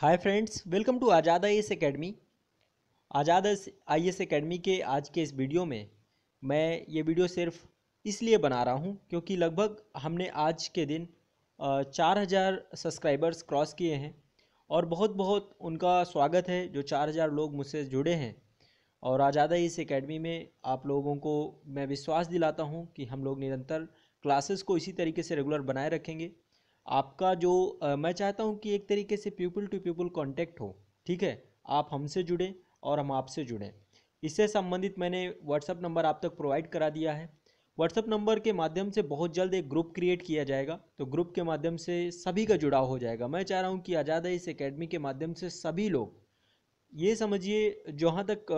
hi friends welcome to Azad I S academy Azad I S academy के आज के इस वीडियो में मैं ये वीडियो सिर्फ इसलिए बना रहा हूँ क्योंकि लगभग हमने आज के दिन चार हज़ार सब्सक्राइबर्स क्रॉस किए हैं और बहुत बहुत उनका स्वागत है जो चार हज़ार लोग मुझसे जुड़े हैं और आज़ाद आई एस अकेडमी में आप लोगों को मैं विश्वास दिलाता हूँ कि हम लोग निरंतर क्लासेस को इसी तरीके से रेगुलर बनाए रखेंगे आपका जो आ, मैं चाहता हूँ कि एक तरीके से पीपल टू पीपल कॉन्टैक्ट हो ठीक है आप हमसे जुड़ें और हम आपसे जुड़ें इससे संबंधित मैंने व्हाट्सअप नंबर आप तक प्रोवाइड करा दिया है व्हाट्सअप नंबर के माध्यम से बहुत जल्द एक ग्रुप क्रिएट किया जाएगा तो ग्रुप के माध्यम से सभी का जुड़ाव हो जाएगा मैं चाह रहा हूँ कि आज़ाद इस अकेडमी के माध्यम से सभी लोग ये समझिए जहाँ तक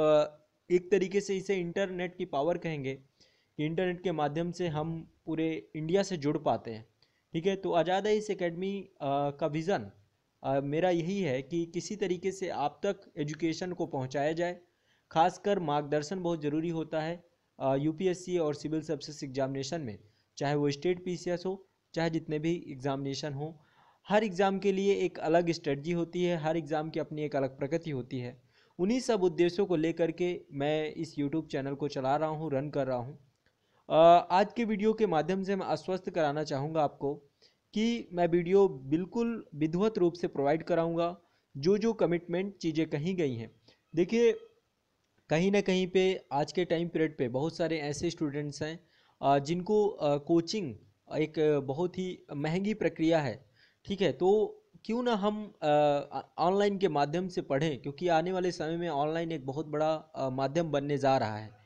एक तरीके से इसे इंटरनेट की पावर कहेंगे कि इंटरनेट के माध्यम से हम पूरे इंडिया से जुड़ पाते हैं ठीक है तो आज़ाद इस एकेडमी का विज़न मेरा यही है कि किसी तरीके से आप तक एजुकेशन को पहुंचाया जाए खासकर मार्गदर्शन बहुत ज़रूरी होता है यूपीएससी और सिविल सर्विसेज एग्जामिनेशन में चाहे वो स्टेट पीसीएस हो चाहे जितने भी एग्ज़ामिनेशन हो हर एग्ज़ाम के लिए एक अलग स्ट्रेटजी होती है हर एग्ज़ाम की अपनी एक अलग प्रगति होती है उन्हीं सब उद्देश्यों को लेकर के मैं इस यूट्यूब चैनल को चला रहा हूँ रन कर रहा हूँ आज के वीडियो के माध्यम से मैं आश्वस्त कराना चाहूँगा आपको कि मैं वीडियो बिल्कुल विधिवत रूप से प्रोवाइड कराऊँगा जो जो कमिटमेंट चीज़ें कही गई हैं देखिए कहीं ना कहीं पे आज के टाइम पीरियड पे बहुत सारे ऐसे स्टूडेंट्स हैं जिनको कोचिंग एक बहुत ही महंगी प्रक्रिया है ठीक है तो क्यों ना हम ऑनलाइन के माध्यम से पढ़ें क्योंकि आने वाले समय में ऑनलाइन एक बहुत बड़ा माध्यम बनने जा रहा है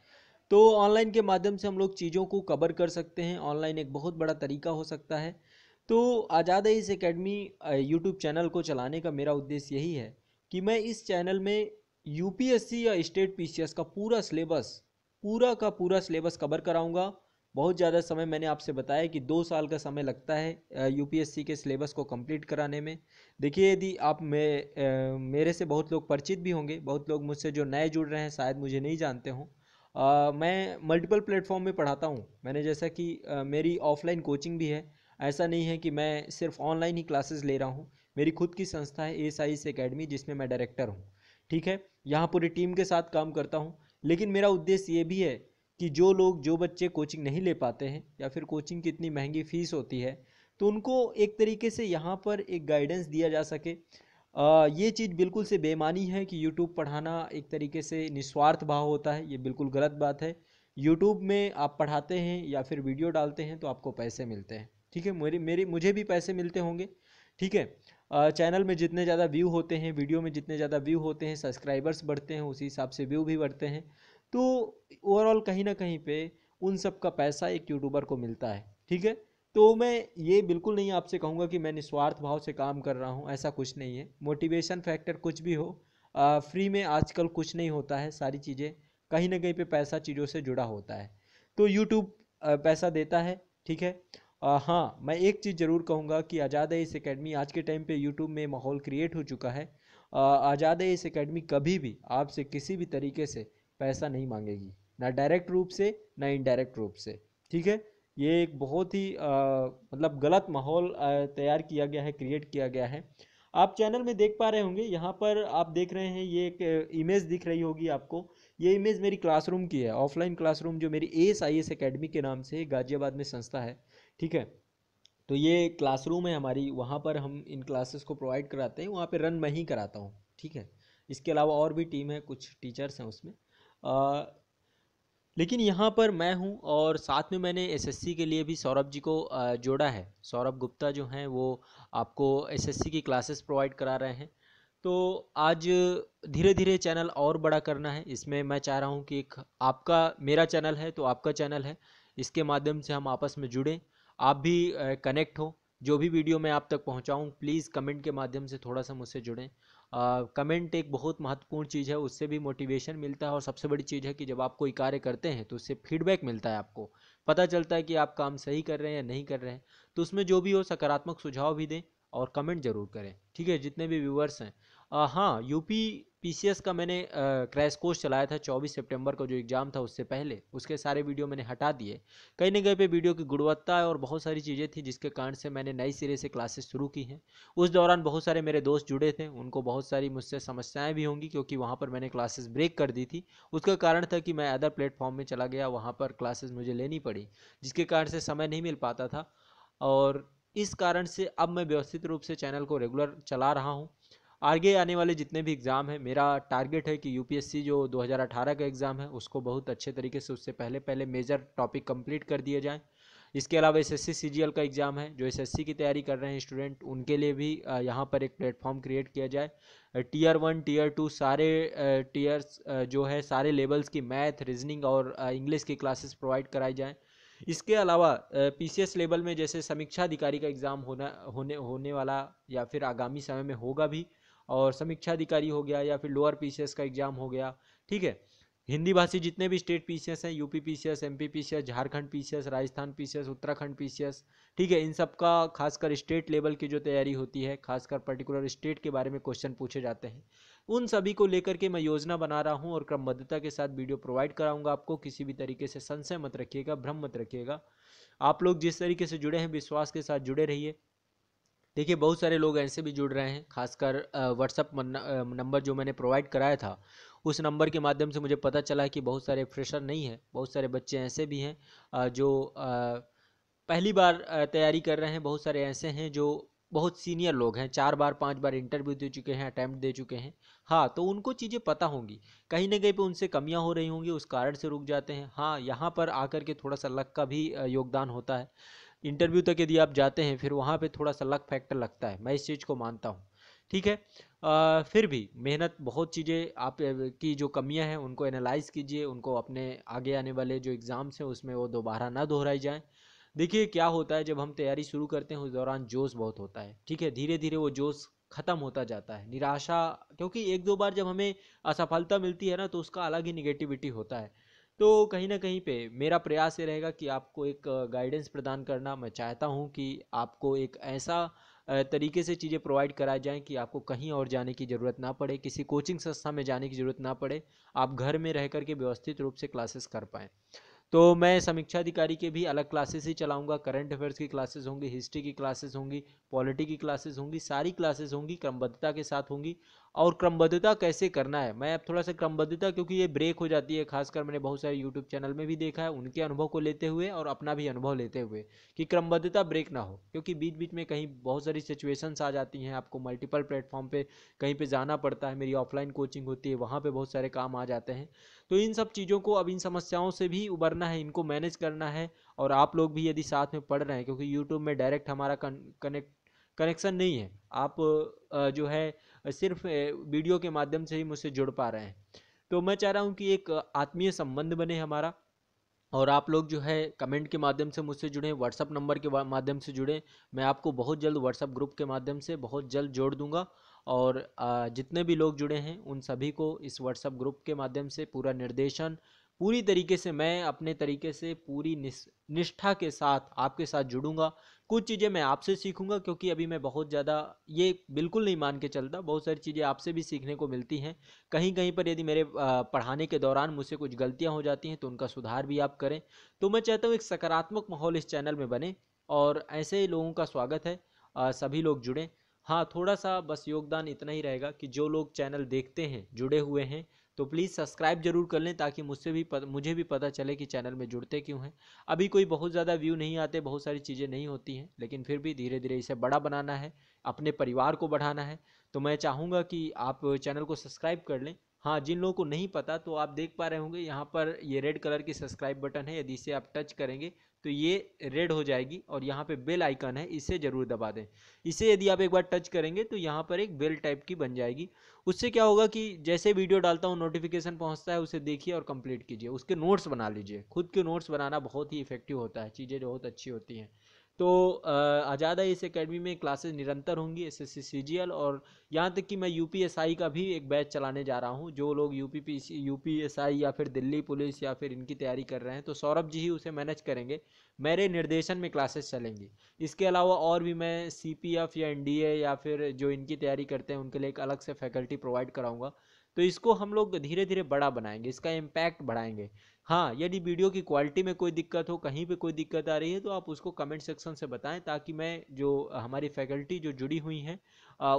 तो ऑनलाइन के माध्यम से हम लोग चीज़ों को कवर कर सकते हैं ऑनलाइन एक बहुत बड़ा तरीका हो सकता है तो आज़ाद इस अकेडमी यूट्यूब चैनल को चलाने का मेरा उद्देश्य यही है कि मैं इस चैनल में यूपीएससी या स्टेट पीसीएस का पूरा सिलेबस पूरा का पूरा सिलेबस कवर कराऊंगा बहुत ज़्यादा समय मैंने आपसे बताया कि दो साल का समय लगता है यूपीएससी के सिलेबस को कंप्लीट कराने में देखिए यदि आप मे, मेरे से बहुत लोग परिचित भी होंगे बहुत लोग मुझसे जो नए जुड़ रहे हैं शायद मुझे नहीं जानते हों आ, मैं मल्टीपल प्लेटफॉर्म में पढ़ाता हूँ मैंने जैसा कि आ, मेरी ऑफलाइन कोचिंग भी है ऐसा नहीं है कि मैं सिर्फ ऑनलाइन ही क्लासेस ले रहा हूँ मेरी खुद की संस्था है एस आई एस अकेडमी जिसमें मैं डायरेक्टर हूँ ठीक है यहाँ पूरी टीम के साथ काम करता हूँ लेकिन मेरा उद्देश्य ये भी है कि जो लोग जो बच्चे कोचिंग नहीं ले पाते हैं या फिर कोचिंग की इतनी महंगी फ़ीस होती है तो उनको एक तरीके से यहाँ पर एक गाइडेंस दिया जा सके ये चीज़ बिल्कुल से बेमानी है कि यूट्यूब पढ़ाना एक तरीके से निस्वार्थ भाव होता है ये बिल्कुल गलत बात है यूट्यूब में आप पढ़ाते हैं या फिर वीडियो डालते हैं तो आपको पैसे मिलते हैं ठीक है मेरे मेरे मुझे भी पैसे मिलते होंगे ठीक है चैनल में जितने ज़्यादा व्यू होते हैं वीडियो में जितने ज़्यादा व्यू होते हैं सब्सक्राइबर्स बढ़ते हैं उसी हिसाब से व्यू भी बढ़ते हैं तो ओवरऑल कहीं ना कहीं पर उन सब का पैसा एक यूट्यूबर को मिलता है ठीक है तो मैं ये बिल्कुल नहीं आपसे कहूँगा कि मैं निस्वार्थ भाव से काम कर रहा हूँ ऐसा कुछ नहीं है मोटिवेशन फैक्टर कुछ भी हो आ, फ्री में आजकल कुछ नहीं होता है सारी चीज़ें कहीं ना कहीं पे पैसा चीज़ों से जुड़ा होता है तो यूट्यूब पैसा देता है ठीक है आ, हाँ मैं एक चीज़ ज़रूर कहूँगा कि आज़ाद एस अकेडमी आज के टाइम पर यूट्यूब में माहौल क्रिएट हो चुका है आज़ाद एस अकेडमी कभी भी आपसे किसी भी तरीके से पैसा नहीं मांगेगी ना डायरेक्ट रूप से ना इनडायरेक्ट रूप से ठीक है ये एक बहुत ही मतलब गलत माहौल तैयार किया गया है क्रिएट किया गया है आप चैनल में देख पा रहे होंगे यहाँ पर आप देख रहे हैं ये एक इमेज दिख रही होगी आपको ये इमेज मेरी क्लासरूम की है ऑफलाइन क्लासरूम जो मेरी A S I S academy के नाम से गाजियाबाद में संस्था है ठीक है तो ये क्लासरूम है हमारी वहाँ पर हम इन क्लासेस को प्रोवाइड कराते हैं वहाँ पर रन मैं ही कराता हूँ ठीक है इसके अलावा और भी टीम है कुछ टीचर्स हैं उसमें आ, लेकिन यहाँ पर मैं हूँ और साथ में मैंने एसएससी के लिए भी सौरभ जी को जोड़ा है सौरभ गुप्ता जो हैं वो आपको एसएससी की क्लासेस प्रोवाइड करा रहे हैं तो आज धीरे धीरे चैनल और बड़ा करना है इसमें मैं चाह रहा हूँ कि एक आपका मेरा चैनल है तो आपका चैनल है इसके माध्यम से हम आपस में जुड़ें आप भी कनेक्ट हो जो भी वीडियो मैं आप तक पहुँचाऊँ प्लीज़ कमेंट के माध्यम से थोड़ा सा मुझसे जुड़ें कमेंट एक बहुत महत्वपूर्ण चीज़ है उससे भी मोटिवेशन मिलता है और सबसे बड़ी चीज़ है कि जब आप कोई कार्य करते हैं तो उससे फीडबैक मिलता है आपको पता चलता है कि आप काम सही कर रहे हैं या नहीं कर रहे हैं तो उसमें जो भी हो सकारात्मक सुझाव भी दें और कमेंट जरूर करें ठीक है जितने भी व्यूवर्स हैं हाँ यूपी पीसीएस का मैंने क्रैश कोर्स चलाया था 24 सितंबर का जो एग्ज़ाम था उससे पहले उसके सारे वीडियो मैंने हटा दिए कहीं ना कहीं पे वीडियो की गुणवत्ता और बहुत सारी चीज़ें थी जिसके कारण से मैंने नई सिरे से क्लासेस शुरू की हैं उस दौरान बहुत सारे मेरे दोस्त जुड़े थे उनको बहुत सारी मुझसे समस्याएँ भी होंगी क्योंकि वहाँ पर मैंने क्लासेस ब्रेक कर दी थी उसका कारण था कि मैं अदर प्लेटफॉर्म में चला गया वहाँ पर क्लासेस मुझे लेनी पड़ी जिसके कारण से समय नहीं मिल पाता था और इस कारण से अब मैं व्यवस्थित रूप से चैनल को रेगुलर चला रहा हूँ आगे आने वाले जितने भी एग्ज़ाम हैं मेरा टारगेट है कि यूपीएससी जो 2018 का एग्ज़ाम है उसको बहुत अच्छे तरीके से उससे पहले पहले मेजर टॉपिक कंप्लीट कर दिए जाएँ इसके अलावा एस एस का एग्ज़ाम है जो एस की तैयारी कर रहे हैं स्टूडेंट उनके लिए भी यहाँ पर एक प्लेटफॉर्म क्रिएट किया जाए टीयर वन टीयर टू सारे टीयर्स जो है सारे लेवल्स की मैथ रीजनिंग और इंग्लिश की क्लासेस प्रोवाइड कराई जाएँ इसके अलावा पीसीएस लेवल में जैसे समीक्षा अधिकारी का एग्ज़ाम होना होने होने वाला या फिर आगामी समय में होगा भी और समीक्षा अधिकारी हो गया या फिर लोअर पी का एग्जाम हो गया ठीक है हिंदी भाषी जितने भी स्टेट पी हैं UP P C S Jharkhand P Rajasthan P Uttarakhand P ठीक है इन सब का खासकर स्टेट लेवल की जो तैयारी होती है खासकर पर्टिकुलर स्टेट के बारे में क्वेश्चन पूछे जाते हैं उन सभी को लेकर के मैं योजना बना रहा हूं और क्रमबद्धता के साथ वीडियो प्रोवाइड कराऊंगा आपको किसी भी तरीके से संशय मत रखिएगा भ्रम मत रखिएगा आप लोग जिस तरीके से जुड़े हैं विश्वास के साथ जुड़े रहिए देखिए बहुत सारे लोग ऐसे भी जुड़ रहे हैं खासकर व्हाट्सअप नंबर जो मैंने प्रोवाइड कराया था उस नंबर के माध्यम से मुझे पता चला कि बहुत सारे फ्रेशर नहीं हैं बहुत सारे बच्चे ऐसे भी हैं जो पहली बार तैयारी कर रहे हैं बहुत सारे ऐसे हैं जो बहुत सीनियर लोग हैं चार बार पांच बार इंटरव्यू दे चुके हैं अटैम्प्ट दे चुके हैं हाँ तो उनको चीज़ें पता होंगी कहीं ना कहीं पे उनसे कमियां हो रही होंगी उस कारण से रुक जाते हैं हाँ यहाँ पर आकर के थोड़ा सा लक का भी योगदान होता है इंटरव्यू तक यदि आप जाते हैं फिर वहाँ पे थोड़ा सा लक फैक्टर लगता है मैं इस चीज़ को मानता हूँ ठीक है आ, फिर भी मेहनत बहुत चीज़ें आप की जो कमियाँ हैं उनको एनालाइज कीजिए उनको अपने आगे आने वाले जो एग्ज़ाम्स हैं उसमें वो दोबारा ना दोहराई जाएँ देखिए क्या होता है जब हम तैयारी शुरू करते हैं उस दौरान जोश बहुत होता है ठीक है धीरे धीरे वो जोश ख़त्म होता जाता है निराशा क्योंकि एक दो बार जब हमें असफलता मिलती है ना तो उसका अलग ही निगेटिविटी होता है तो कहीं ना कहीं पे मेरा प्रयास ये रहेगा कि आपको एक गाइडेंस प्रदान करना मैं चाहता हूँ कि आपको एक ऐसा तरीके से चीज़ें प्रोवाइड कराई जाएं कि आपको कहीं और जाने की ज़रूरत ना पड़े किसी कोचिंग संस्था में जाने की ज़रूरत ना पड़े आप घर में रह कर के व्यवस्थित रूप से क्लासेस कर पाएँ तो मैं समीक्षा अधिकारी के भी अलग क्लासेस ही चलाऊंगा करंट अफेयर्स की क्लासेस होंगी हिस्ट्री की क्लासेस होंगी पॉलिटी की क्लासेस होंगी सारी क्लासेस होंगी क्रमबद्धता के साथ होंगी और क्रमबद्धता कैसे करना है मैं अब थोड़ा सा क्रमबद्धता क्योंकि ये ब्रेक हो जाती है खासकर मैंने बहुत सारे यूट्यूब चैनल में भी देखा है उनके अनुभव को लेते हुए और अपना भी अनुभव लेते हुए कि क्रमबद्धता ब्रेक ना हो क्योंकि बीच बीच में कहीं बहुत सारी सिचुएशंस आ जाती हैं आपको मल्टीपल प्लेटफॉर्म पर कहीं पर जाना पड़ता है मेरी ऑफलाइन कोचिंग होती है वहाँ पर बहुत सारे काम आ जाते हैं तो इन सब चीज़ों को अब इन समस्याओं से भी उबरना है इनको मैनेज करना है और आप लोग भी यदि साथ में पढ़ रहे हैं क्योंकि यूट्यूब में डायरेक्ट हमारा कनेक्ट कनेक्शन नहीं है आप जो है सिर्फ वीडियो के माध्यम से ही मुझसे जुड़ पा रहे हैं तो मैं चाह रहा हूँ कि एक आत्मीय संबंध बने हमारा और आप लोग जो है कमेंट के माध्यम से मुझसे जुड़ें व्हाट्सअप नंबर के माध्यम से जुड़ें मैं आपको बहुत जल्द व्हाट्सअप ग्रुप के माध्यम से बहुत जल्द जोड़ दूंगा और जितने भी लोग जुड़े हैं उन सभी को इस व्हाट्सअप ग्रुप के माध्यम से पूरा निर्देशन पूरी तरीके से मैं अपने तरीके से पूरी निष्ठा के साथ आपके साथ जुड़ूंगा कुछ चीज़ें मैं आपसे सीखूंगा क्योंकि अभी मैं बहुत ज़्यादा ये बिल्कुल नहीं मान के चलता बहुत सारी चीज़ें आपसे भी सीखने को मिलती हैं कहीं कहीं पर यदि मेरे पढ़ाने के दौरान मुझसे कुछ गलतियाँ हो जाती हैं तो उनका सुधार भी आप करें तो मैं चाहता हूँ एक सकारात्मक माहौल इस चैनल में बने और ऐसे ही लोगों का स्वागत है सभी लोग जुड़ें हाँ थोड़ा सा बस योगदान इतना ही रहेगा कि जो लोग चैनल देखते हैं जुड़े हुए हैं तो प्लीज़ सब्सक्राइब जरूर कर लें ताकि मुझसे भी पत, मुझे भी पता चले कि चैनल में जुड़ते क्यों हैं अभी कोई बहुत ज़्यादा व्यू नहीं आते बहुत सारी चीज़ें नहीं होती हैं लेकिन फिर भी धीरे धीरे इसे बड़ा बनाना है अपने परिवार को बढ़ाना है तो मैं चाहूँगा कि आप चैनल को सब्सक्राइब कर लें हाँ जिन लोगों को नहीं पता तो आप देख पा रहे होंगे यहाँ पर ये रेड कलर की सब्सक्राइब बटन है यदि इसे आप टच करेंगे तो ये रेड हो जाएगी और यहाँ पे बेल आइकन है इसे ज़रूर दबा दें इसे यदि आप एक बार टच करेंगे तो यहाँ पर एक बेल टाइप की बन जाएगी उससे क्या होगा कि जैसे वीडियो डालता हूँ नोटिफिकेशन पहुँचता है उसे देखिए और कंप्लीट कीजिए उसके नोट्स बना लीजिए खुद के नोट्स बनाना बहुत ही इफेक्टिव होता है चीज़ें बहुत अच्छी होती हैं तो आज़ाद आई एस अकेडमी में क्लासेज निरंतर होंगी एस एस सी और यहाँ तक कि मैं यू का भी एक बैच चलाने जा रहा हूँ जो लोग यू पी या फिर दिल्ली पुलिस या फिर इनकी तैयारी कर रहे हैं तो सौरभ जी ही उसे मैनेज करेंगे मेरे निर्देशन में क्लासेस चलेंगी इसके अलावा और भी मैं सी या एन या फिर जो इनकी तैयारी करते हैं उनके लिए एक अलग से फैकल्टी प्रोवाइड कराऊँगा तो इसको हम लोग धीरे धीरे बड़ा बनाएंगे इसका इम्पैक्ट बढ़ाएंगे हाँ यदि वीडियो की क्वालिटी में कोई दिक्कत हो कहीं पे कोई दिक्कत आ रही है तो आप उसको कमेंट सेक्शन से बताएं ताकि मैं जो हमारी फैकल्टी जो जुड़ी हुई हैं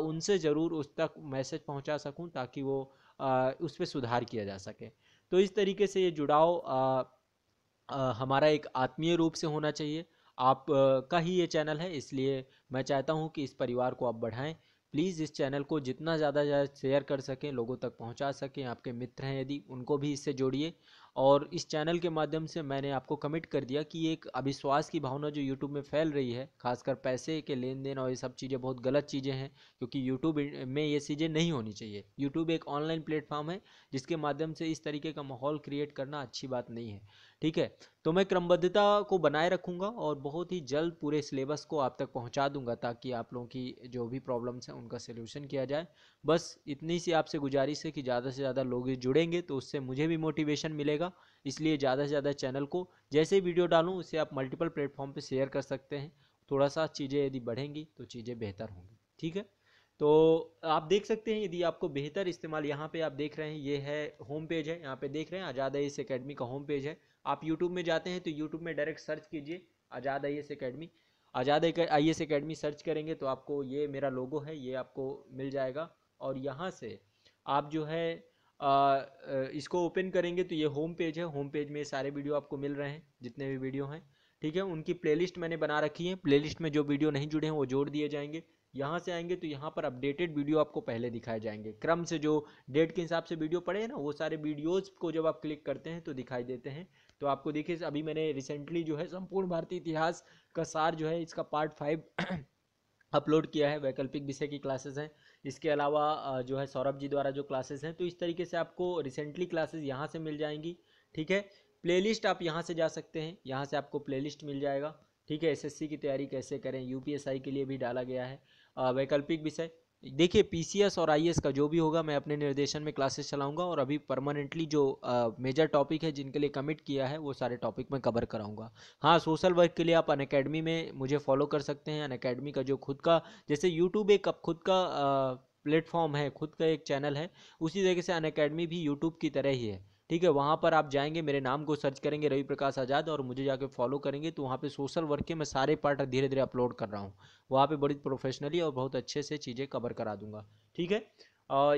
उनसे ज़रूर उस तक मैसेज पहुंचा सकूं ताकि वो आ, उस पर सुधार किया जा सके तो इस तरीके से ये जुड़ाव आ, आ, हमारा एक आत्मीय रूप से होना चाहिए आप का ही ये चैनल है इसलिए मैं चाहता हूँ कि इस परिवार को आप बढ़ाएँ प्लीज़ इस चैनल को जितना ज़्यादा ज़्यादा शेयर कर सकें लोगों तक पहुंचा सकें आपके मित्र हैं यदि उनको भी इससे जोड़िए और इस चैनल के माध्यम से मैंने आपको कमिट कर दिया कि एक अविश्वास की भावना जो यूट्यूब में फैल रही है खासकर पैसे के लेन देन और ये सब चीज़ें बहुत गलत चीज़ें हैं क्योंकि यूट्यूब में ये चीज़ें नहीं होनी चाहिए यूट्यूब एक ऑनलाइन प्लेटफॉर्म है जिसके माध्यम से इस तरीके का माहौल क्रिएट करना अच्छी बात नहीं है ठीक है तो मैं क्रमबद्धता को बनाए रखूँगा और बहुत ही जल्द पूरे सिलेबस को आप तक पहुँचा दूंगा ताकि आप लोगों की जो भी प्रॉब्लम्स हैं उनका सोल्यूशन किया जाए बस इतनी सी आपसे गुजारिश है कि ज़्यादा से ज़्यादा लोग जुड़ेंगे तो उससे मुझे भी मोटिवेशन मिलेगा जाएगा इसलिए ज़्यादा से ज़्यादा चैनल को जैसे वीडियो डालूँ उसे आप मल्टीपल प्लेटफॉर्म पर शेयर कर सकते हैं थोड़ा सा चीज़ें यदि बढ़ेंगी तो चीज़ें बेहतर होंगी ठीक है तो आप देख सकते हैं यदि आपको बेहतर इस्तेमाल यहाँ पे आप देख रहे हैं ये है होम पेज है यहाँ पे देख रहे हैं आज़ाद आई एस अकेडमी का होम पेज है आप यूट्यूब में जाते हैं तो यूट्यूब में डायरेक्ट सर्च कीजिए Azad I S academy Azad I S academy search करेंगे तो आपको ये मेरा लोगो है ये आपको मिल जाएगा और यहाँ से आप जो है इसको ओपन करेंगे तो ये होम पेज है होम पेज में सारे वीडियो आपको मिल रहे हैं जितने भी वीडियो हैं ठीक है उनकी प्लेलिस्ट मैंने बना रखी है प्लेलिस्ट में जो वीडियो नहीं जुड़े हैं वो जोड़ दिए जाएंगे यहाँ से आएंगे तो यहाँ पर अपडेटेड वीडियो आपको पहले दिखाए जाएंगे क्रम से जो डेट के हिसाब से वीडियो पड़े हैं ना वो सारे वीडियोज़ को जब आप क्लिक करते हैं तो दिखाई देते हैं तो आपको देखिए अभी मैंने रिसेंटली जो है संपूर्ण भारतीय इतिहास का सार जो है इसका पार्ट फाइव अपलोड किया है वैकल्पिक विषय की क्लासेस हैं इसके अलावा जो है सौरभ जी द्वारा जो क्लासेस हैं तो इस तरीके से आपको रिसेंटली क्लासेस यहाँ से मिल जाएंगी ठीक है प्लेलिस्ट आप यहाँ से जा सकते हैं यहाँ से आपको प्लेलिस्ट मिल जाएगा ठीक है एसएससी की तैयारी कैसे करें यूपीएसआई के लिए भी डाला गया है वैकल्पिक विषय देखिए पीसीएस और आईएएस का जो भी होगा मैं अपने निर्देशन में क्लासेस चलाऊंगा और अभी परमानेंटली जो मेजर टॉपिक है जिनके लिए कमिट किया है वो सारे टॉपिक मैं कवर कराऊंगा हाँ सोशल वर्क के लिए आप अनकेडमी में मुझे फॉलो कर सकते हैं अन का जो खुद का जैसे यूट्यूब एक खुद का प्लेटफॉर्म है खुद का एक चैनल है उसी तरीके से अन भी यूट्यूब की तरह ही है ठीक है वहाँ पर आप जाएंगे मेरे नाम को सर्च करेंगे रवि प्रकाश आज़ाद और मुझे जाके फॉलो करेंगे तो वहाँ पे सोशल वर्क के मैं सारे पार्ट धीरे धीरे अपलोड कर रहा हूँ वहाँ पे बड़ी प्रोफेशनली और बहुत अच्छे से चीज़ें कवर करा दूंगा ठीक है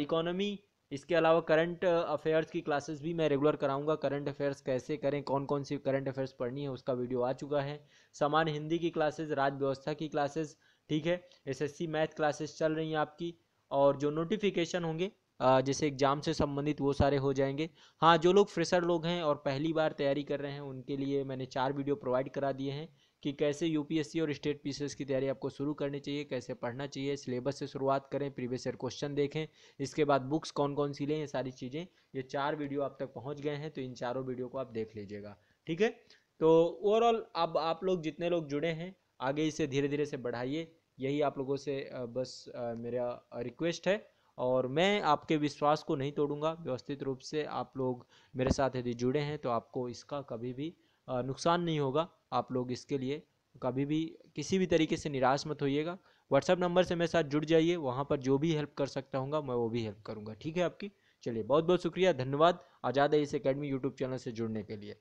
इकोनॉमी इसके अलावा करंट अफेयर्स की क्लासेस भी मैं रेगुलर कराऊंगा करंट अफेयर्स कैसे करें कौन कौन सी करंट अफेयर्स पढ़नी है उसका वीडियो आ चुका है समान हिंदी की क्लासेस राज व्यवस्था की क्लासेस ठीक है एसएससी मैथ क्लासेस चल रही हैं आपकी और जो नोटिफिकेशन होंगे जैसे एग्ज़ाम से संबंधित वो सारे हो जाएंगे हाँ जो लोग फ्रेशर लोग हैं और पहली बार तैयारी कर रहे हैं उनके लिए मैंने चार वीडियो प्रोवाइड करा दिए हैं कि कैसे यूपीएससी और स्टेट पीसीएस की तैयारी आपको शुरू करनी चाहिए कैसे पढ़ना चाहिए सिलेबस से शुरुआत करें प्रीवियस ईयर क्वेश्चन देखें इसके बाद बुक्स कौन कौन सी लें ये सारी चीज़ें ये चार वीडियो आप तक पहुँच गए हैं तो इन चारों वीडियो को आप देख लीजिएगा ठीक है तो ओवरऑल अब आप लोग जितने लोग जुड़े हैं आगे इसे धीरे धीरे से बढ़ाइए यही आप लोगों से बस मेरा रिक्वेस्ट है और मैं आपके विश्वास को नहीं तोड़ूंगा व्यवस्थित रूप से आप लोग मेरे साथ यदि जुड़े हैं तो आपको इसका कभी भी नुकसान नहीं होगा आप लोग इसके लिए कभी भी किसी भी तरीके से निराश मत होइएगा व्हाट्सअप नंबर से मेरे साथ जुड़ जाइए वहाँ पर जो भी हेल्प कर सकता हूँ मैं वो भी हेल्प करूँगा ठीक है आपकी चलिए बहुत बहुत शुक्रिया धन्यवाद आज़ाद है इस अकेडमी यूट्यूब चैनल से जुड़ने के लिए